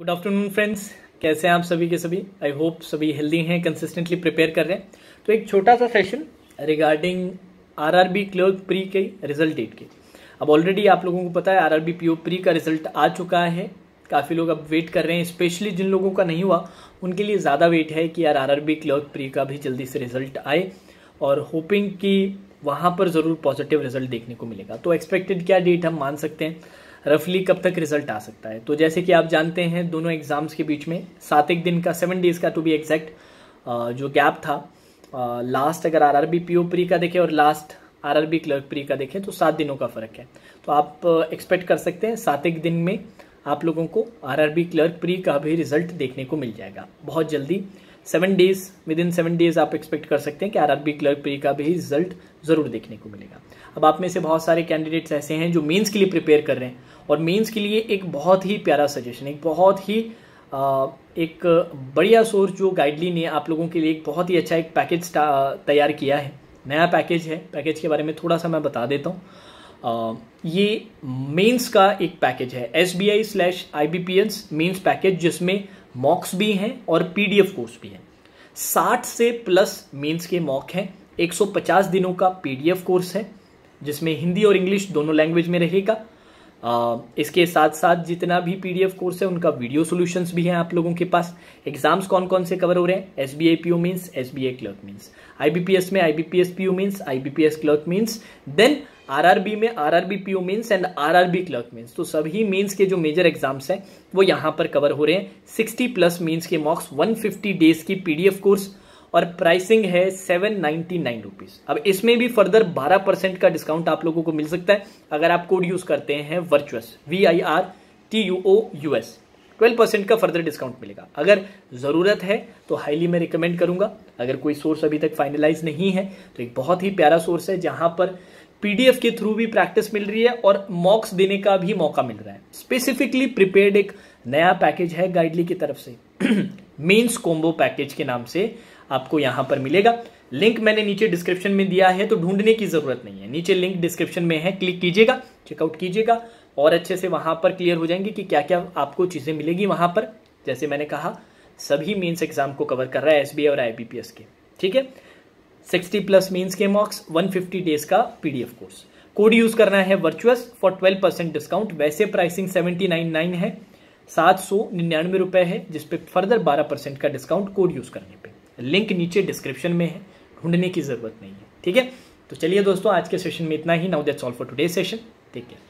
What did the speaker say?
good afternoon friends कैसे हैं आप सभी के सभी आई होप सभी हेल्दी हैं कंसिस्टेंटली प्रिपेयर कर रहे हैं तो एक छोटा सा session regarding RRB clerk pre के रिजल्ट डेट के अब ऑलरेडी आप लोगों को पता है आरआरबी पीओ प्री का रिजल्ट आ चुका है काफ़ी लोग अब वेट कर रहे हैं स्पेशली जिन लोगों का नहीं हुआ उनके लिए ज़्यादा वेट है कि यार बी क्लर्क प्री का भी जल्दी से रिजल्ट आए और होपिंग कि वहाँ पर ज़रूर पॉजिटिव रिजल्ट देखने को मिलेगा तो एक्सपेक्टेड क्या डेट हम मान सकते हैं रफली कब तक रिजल्ट आ सकता है तो जैसे कि आप जानते हैं दोनों एग्ज़ाम्स के बीच में सात एक दिन का सेवन डेज़ का टू बी एग्जैक्ट जो गैप था लास्ट अगर R R B P O pre का देखें और last R R B clerk pre का देखें तो सात दिनों का फ़र्क है तो आप एक्सपेक्ट कर सकते हैं सात एक दिन में आप लोगों को R R B clerk pre का भी रिजल्ट देखने को मिल जाएगा बहुत जल्दी सेवन डेज विद इन सेवन डेज आप एक्सपेक्ट कर सकते हैं कि आर आर क्लर्क प्री का भी रिजल्ट जरूर देखने को मिलेगा अब आप में से बहुत सारे कैंडिडेट्स ऐसे हैं जो मेन्स के लिए प्रिपेयर कर रहे हैं और मेन्स के लिए एक बहुत ही प्यारा सजेशन एक बहुत ही आ, एक बढ़िया सोर्स जो गाइडली ने आप लोगों के लिए एक बहुत ही अच्छा एक पैकेज तैयार किया है नया पैकेज है पैकेज के बारे में थोड़ा सा मैं बता देता हूँ ये मेंस का एक पैकेज है S B I slash I B P S mains package जिसमें मॉक्स भी हैं और पीडीएफ कोर्स भी हैं 60 से प्लस मेंस के मॉक हैं 150 दिनों का पीडीएफ कोर्स है जिसमें हिंदी और इंग्लिश दोनों लैंग्वेज में रहेगा इसके साथ साथ जितना भी पीडीएफ कोर्स है उनका वीडियो सॉल्यूशंस भी हैं आप लोगों के पास एग्जाम्स कौन कौन से कवर हो रहे हैं S B I P O means S B I clerk means I B P S में I B P S P O means I B P S clerk means then RRB में RRB PO mains and RRB clerk mains तो सभी mains के जो major exams हैं वो यहाँ पर कवर हो रहे हैं 60 प्लस मेंस के मॉक्स 150 डेज की पीडीएफ कोर्स और प्राइसिंग है सेवन नाइन्टी नाइन रुपीज अब इसमें भी फर्दर बारह परसेंट का डिस्काउंट आप लोगों को मिल सकता है अगर आप कोड यूज करते हैं virtuous V I R T U O U S twelve percent का फर्दर डिस्काउंट मिलेगा अगर ज़रूरत है तो हाईली मैं रिकमेंड करूंगा अगर कोई सोर्स अभी तक फाइनलाइज नहीं है तो एक बहुत ही प्यारा सोर्स है जहां पर पीडीएफ के थ्रू भी प्रैक्टिस मिल रही है और मॉक्स देने का भी मौका मिल रहा है स्पेसिफिकली प्रिपेयर्ड एक नया पैकेज है गाइडली की तरफ से मेन्स कोम्बो पैकेज के नाम से आपको यहां पर मिलेगा लिंक मैंने नीचे डिस्क्रिप्शन में दिया है तो ढूंढने की जरूरत नहीं है नीचे लिंक डिस्क्रिप्शन में है क्लिक कीजिएगा चेकआउट कीजिएगा और अच्छे से वहां पर क्लियर हो जाएंगे कि क्या क्या आपको चीजें मिलेगी वहां पर जैसे मैंने कहा सभी मेंस एग्जाम को कवर कर रहा है एसबीआई और आईबीपीएस के ठीक है सिक्सटी प्लस मीन्स के मॉक्स वन फिफ्टी डेज का पीडीएफ कोर्स कोड यूज करना है virtuous for twelve percent discount वैसे प्राइसिंग सेवेंटी नाइन नाइन है सात सौ निन्यानवे रुपए है जिसपे फर्दर बारह परसेंट का डिस्काउंट कोड यूज करने पे लिंक नीचे डिस्क्रिप्शन में है ढूंढने की जरूरत नहीं है ठीक है तो चलिए दोस्तों आज के सेशन में इतना ही now that's all for today session take care